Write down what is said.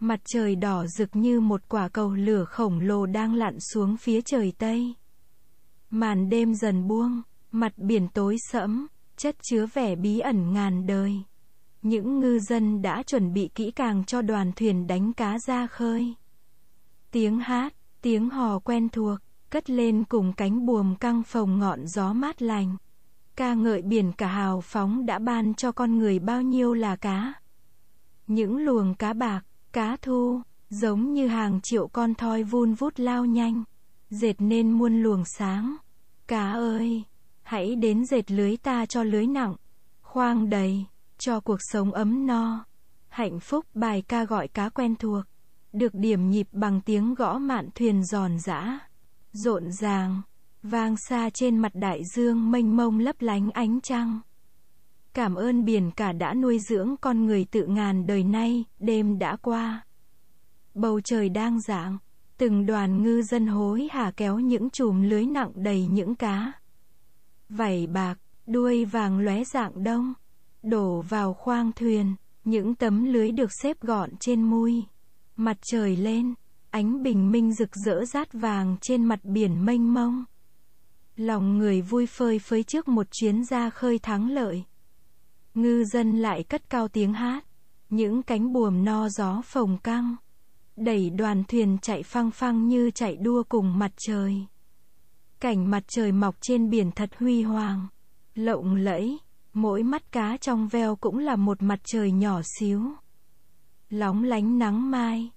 mặt trời đỏ rực như một quả cầu lửa khổng lồ đang lặn xuống phía trời Tây. Màn đêm dần buông, mặt biển tối sẫm, chất chứa vẻ bí ẩn ngàn đời. Những ngư dân đã chuẩn bị kỹ càng cho đoàn thuyền đánh cá ra khơi. Tiếng hát, tiếng hò quen thuộc, cất lên cùng cánh buồm căng phồng ngọn gió mát lành. Ca ngợi biển cả hào phóng đã ban cho con người bao nhiêu là cá. Những luồng cá bạc, Cá thu, giống như hàng triệu con thoi vun vút lao nhanh, dệt nên muôn luồng sáng. Cá ơi, hãy đến dệt lưới ta cho lưới nặng, khoang đầy, cho cuộc sống ấm no. Hạnh phúc bài ca gọi cá quen thuộc, được điểm nhịp bằng tiếng gõ mạn thuyền giòn giã, rộn ràng, vang xa trên mặt đại dương mênh mông lấp lánh ánh trăng. Cảm ơn biển cả đã nuôi dưỡng con người tự ngàn đời nay, đêm đã qua. Bầu trời đang dạng, từng đoàn ngư dân hối hả kéo những chùm lưới nặng đầy những cá. Vảy bạc, đuôi vàng lóe dạng đông, đổ vào khoang thuyền, những tấm lưới được xếp gọn trên mui. Mặt trời lên, ánh bình minh rực rỡ rát vàng trên mặt biển mênh mông. Lòng người vui phơi phới trước một chuyến ra khơi thắng lợi. Ngư dân lại cất cao tiếng hát, những cánh buồm no gió phồng căng, đẩy đoàn thuyền chạy phăng phăng như chạy đua cùng mặt trời. Cảnh mặt trời mọc trên biển thật huy hoàng, lộng lẫy, mỗi mắt cá trong veo cũng là một mặt trời nhỏ xíu. Lóng lánh nắng mai